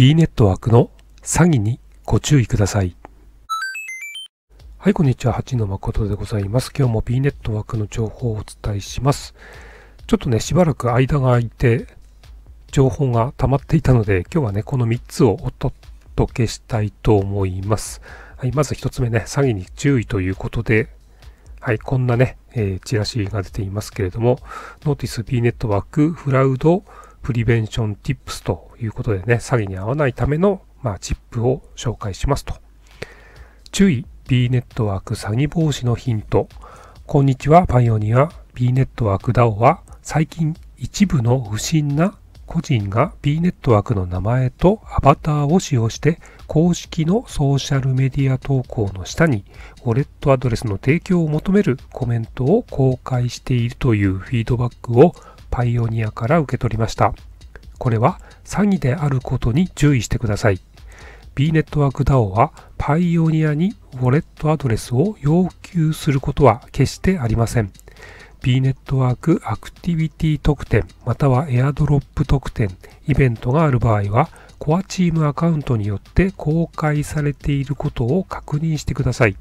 B ネットワークの詐欺にご注意ください。はい、こんにちは。八野誠でございます。今日も B ネットワークの情報をお伝えします。ちょっとね、しばらく間が空いて、情報が溜まっていたので、今日はね、この3つをお届けしたいと思います。はい、まず1つ目ね、詐欺に注意ということで、はい、こんなね、えー、チラシが出ていますけれども、ノーティス B ネットワークフラウドプリベンションティップスということでね、詐欺に遭わないための、まあ、チップを紹介しますと。注意 B ネットワーク詐欺防止のヒント。こんにちは、パイオニア。B ネットワーク DAO は最近一部の不審な個人が B ネットワークの名前とアバターを使用して公式のソーシャルメディア投稿の下にウォレットアドレスの提供を求めるコメントを公開しているというフィードバックをパイオニアから受け取りました。これは詐欺であることに注意してください。B ネットワーク DAO はパイオニアにウォレットアドレスを要求することは決してありません。B ネットワークアクティビティ特典または AirDrop 特典イベントがある場合はコアチームアカウントによって公開されていることを確認してください。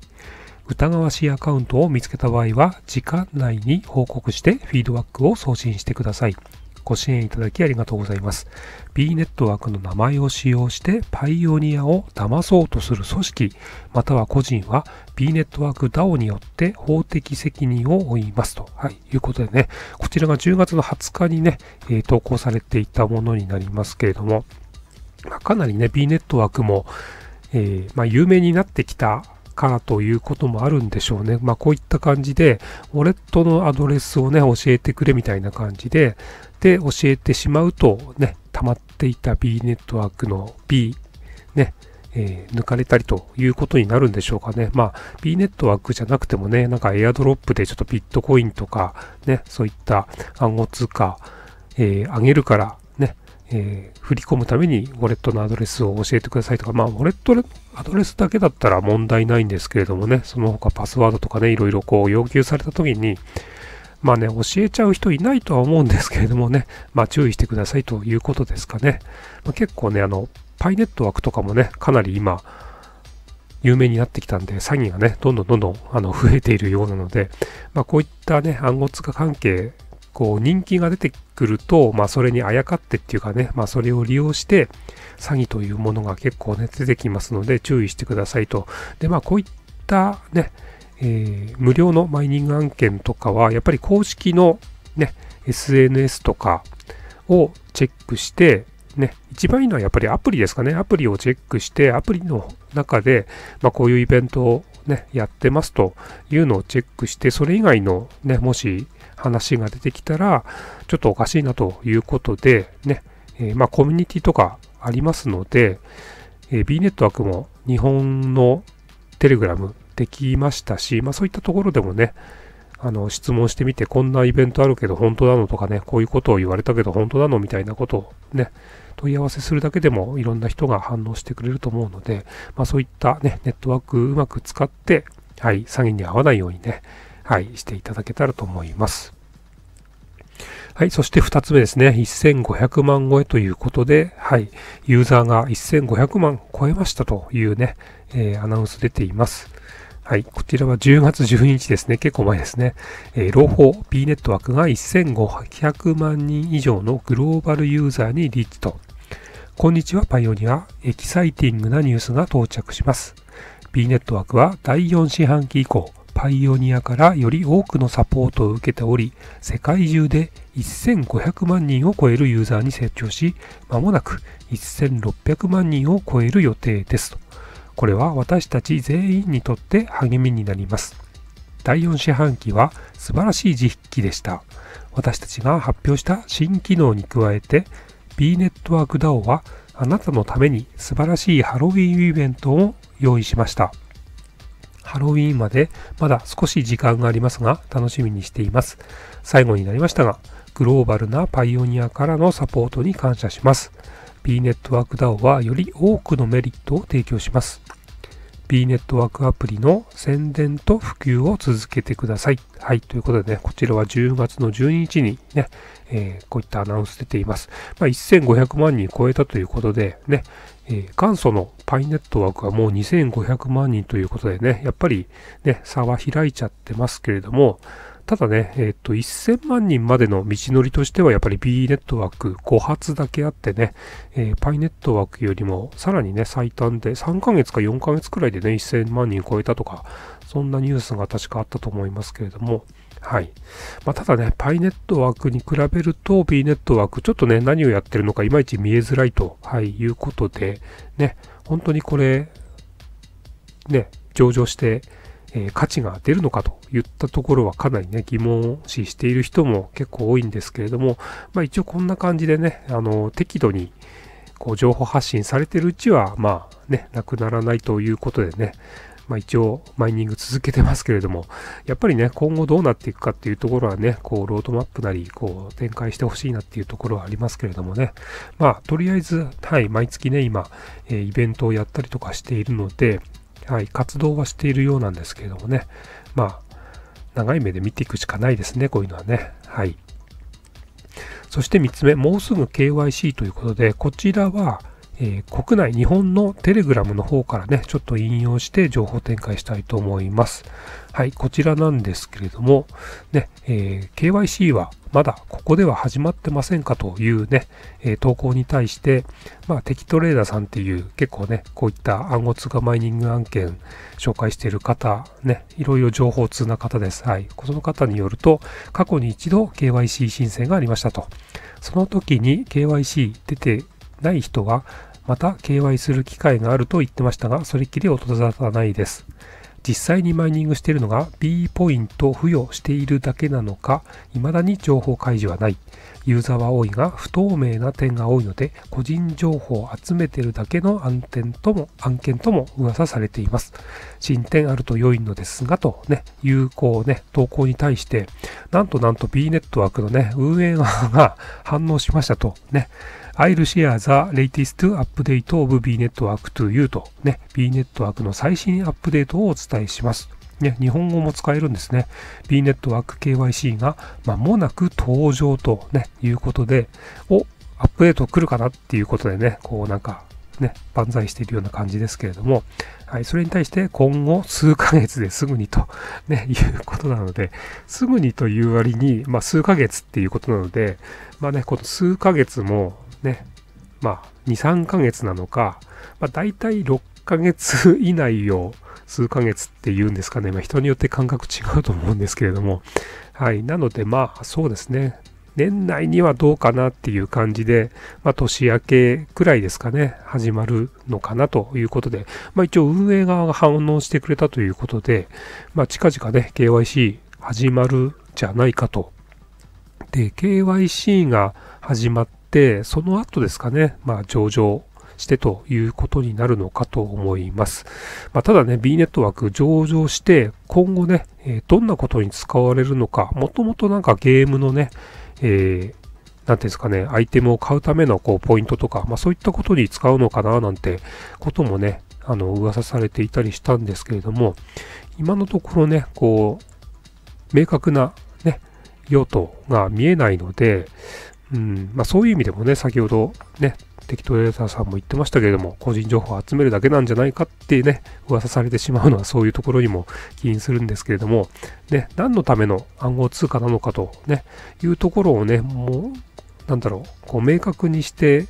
疑わしいアカウントを見つけた場合は、時間内に報告してフィードバックを送信してください。ご支援いただきありがとうございます。B ネットワークの名前を使用してパイオニアを騙そうとする組織、または個人は B ネットワーク DAO によって法的責任を負いますと、はい、いうことでね、こちらが10月の20日にね、えー、投稿されていたものになりますけれども、まあ、かなりね、B ネットワークも、えー、まあ、有名になってきたからということもあるんでしょうね。まあ、こういった感じで、ウォレットのアドレスをね、教えてくれみたいな感じで、で、教えてしまうと、ね、溜まっていた B ネットワークの B、ね、えー、抜かれたりということになるんでしょうかね。まあ、B ネットワークじゃなくてもね、なんかエアドロップでちょっとビットコインとか、ね、そういった暗号通貨、えー、上げるから、えー、振り込むためにウォレットのアドレスを教えてくださいとか、まあ、ウォレットアドレスだけだったら問題ないんですけれどもね、その他パスワードとかね、いろいろこう要求された時に、まあね、教えちゃう人いないとは思うんですけれどもね、まあ注意してくださいということですかね。まあ、結構ね、あの、パイネットワークとかもね、かなり今、有名になってきたんで、詐欺がね、どんどんどんどんあの増えているようなので、まあ、こういったね、暗号通貨関係こう人気が出てくると、まあそれにあやかってっていうかね、まあそれを利用して詐欺というものが結構ね、出てきますので注意してくださいと。で、まあこういったね、えー、無料のマイニング案件とかは、やっぱり公式のね、SNS とかをチェックして、ね、一番いいのはやっぱりアプリですかね。アプリをチェックして、アプリの中で、まあ、こういうイベントをね、やってますというのをチェックして、それ以外のね、もし話が出てきたら、ちょっとおかしいなということで、ね、えー、まあ、コミュニティとかありますので、えー、B ネットワークも日本のテレグラムできましたし、まあ、そういったところでもね、あの質問してみて、こんなイベントあるけど本当なのとかね、こういうことを言われたけど本当なのみたいなことをね、問い合わせするだけでもいろんな人が反応してくれると思うので、まあ、そういった、ね、ネットワークうまく使って、はい、詐欺に合わないようにね、はい、していただけたらと思います。はい、そして2つ目ですね。1500万超えということで、はい、ユーザーが1500万超えましたというね、えー、アナウンス出ています。はい、こちらは10月12日ですね。結構前ですね。えー、朗報、B ネットワークが1500万人以上のグローバルユーザーにリーチと。こんにちは、パイオニア。エキサイティングなニュースが到着します。B ネットワークは第4四半期以降、パイオニアからより多くのサポートを受けており、世界中で1500万人を超えるユーザーに成長し、まもなく1600万人を超える予定ですと。これは私たち全員にとって励みになります。第4四半期は素晴らしい実機でした。私たちが発表した新機能に加えて、B ネットワーク DAO はあなたのために素晴らしいハロウィンイベントを用意しました。ハロウィーンまでまだ少し時間がありますが楽しみにしています。最後になりましたが、グローバルなパイオニアからのサポートに感謝します。B ネットワーク DAO はより多くのメリットを提供します。B ネットワークアプリの宣伝と普及を続けてください。はい。ということでね、こちらは10月の12日にね、えー、こういったアナウンス出ています。まあ、1500万人超えたということでね、えー、元祖のパイネットワークはもう2500万人ということでね、やっぱりね、差は開いちゃってますけれども、ただね、えっ、ー、と、1000万人までの道のりとしては、やっぱり B ネットワーク5発だけあってね、えー、パイネットワークよりもさらにね、最短で3ヶ月か4ヶ月くらいでね、1000万人超えたとか、そんなニュースが確かあったと思いますけれども、はい。まあ、ただね、パイネットワークに比べると B ネットワーク、ちょっとね、何をやってるのかいまいち見えづらいと、はい、いうことで、ね、本当にこれ、ね、上場して、えー、価値が出るのかといったところはかなりね、疑問視している人も結構多いんですけれども、まあ一応こんな感じでね、あの、適度に、こう、情報発信されてるうちは、まあね、なくならないということでね、まあ、一応マイニング続けてますけれども、やっぱりね、今後どうなっていくかっていうところはね、こう、ロードマップなり、こう、展開してほしいなっていうところはありますけれどもね、まあ、とりあえず、はい、毎月ね、今、えー、イベントをやったりとかしているので、はい、活動はしているようなんですけれどもね、まあ、長い目で見ていくしかないですね、こういうのはね。はい。そして3つ目、もうすぐ KYC ということで、こちらは、えー、国内、日本のテレグラムの方からね、ちょっと引用して情報展開したいと思います。はい、こちらなんですけれども、ね、えー、KYC はまだここでは始まってませんかというね、えー、投稿に対して、まあ、敵トレーダーさんっていう結構ね、こういった暗号通貨マイニング案件紹介している方、ね、いろいろ情報通な方です。はい。その方によると、過去に一度 KYC 申請がありましたと。その時に KYC 出てない人は、また KY する機会があると言ってましたが、それっきり音沙汰ないです。実際にマイニングしているのが B ポイントを付与しているだけなのか、未だに情報開示はない。ユーザーは多いが、不透明な点が多いので、個人情報を集めているだけの案件とも、案件とも噂されています。進展あると良いのですが、とね、有効ね、投稿に対して、なんとなんと B ネットワークのね、運営側が反応しましたと、ね、I'll share the latest update of bnetwork to you とね、bnetwork の最新アップデートをお伝えします。ね、日本語も使えるんですね。b ネットワーク KYC が間もなく登場と、ね、いうことで、お、アップデート来るかなっていうことでね、こうなんかね、万歳しているような感じですけれども、はい、それに対して今後数ヶ月ですぐにと、ね、いうことなので、すぐにという割に、まあ、数ヶ月っていうことなので、まあね、この数ヶ月もね、まあ、2、3ヶ月なのか、まあ、大体6ヶ月以内を数ヶ月っていうんですかね、まあ、人によって感覚違うと思うんですけれども、はい、なので、まあ、そうですね、年内にはどうかなっていう感じで、まあ、年明けくらいですかね、始まるのかなということで、まあ、一応運営側が反応してくれたということで、まあ、近々ね、KYC 始まるじゃないかと。で、KYC が始まっ、その後ですかね、まあ、上場してということになるのかと思います。まあ、ただね、B ネットワーク上場して、今後ね、えどんなことに使われるのか、もともとなんかゲームのね、えーなんていうんですかね、アイテムを買うためのこうポイントとか、まあそういったことに使うのかななんてこともね、あの、噂されていたりしたんですけれども、今のところね、こう、明確なね、用途が見えないので、うんまあ、そういう意味でもね、先ほどね、適当レーザーさんも言ってましたけれども、個人情報を集めるだけなんじゃないかってね、噂されてしまうのはそういうところにも起因するんですけれども、ね、何のための暗号通貨なのかと、ね、いうところをね、もう、なんだろう、こう明確にして、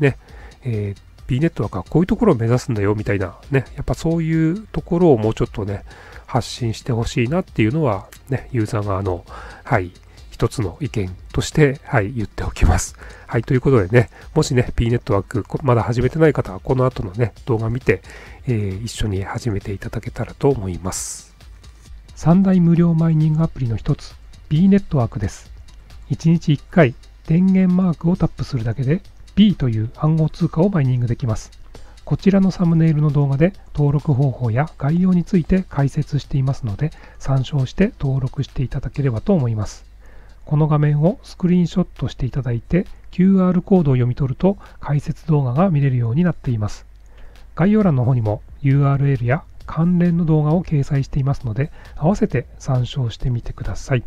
ね、えー B ネットワークはこういうところを目指すんだよみたいなね、やっぱそういうところをもうちょっとね、発信してほしいなっていうのはね、ユーザー側の、はい、一つの意見として、はい、言っておきます。はい、ということでね、もしね、P ネットワーク、まだ始めてない方は、この後のね、動画見て、えー、一緒に始めていただけたらと思います。三大無料マイニングアプリの一つ、B ネットワークです。1日1回、電源マークをタップするだけで、B という暗号通貨をマイニングできます。こちらのサムネイルの動画で登録方法や概要について解説していますので、参照して登録していただければと思います。この画面をスクリーンショットしていただいて QR コードを読み取ると解説動画が見れるようになっています。概要欄の方にも URL や関連の動画を掲載していますので、合わせて参照してみてください。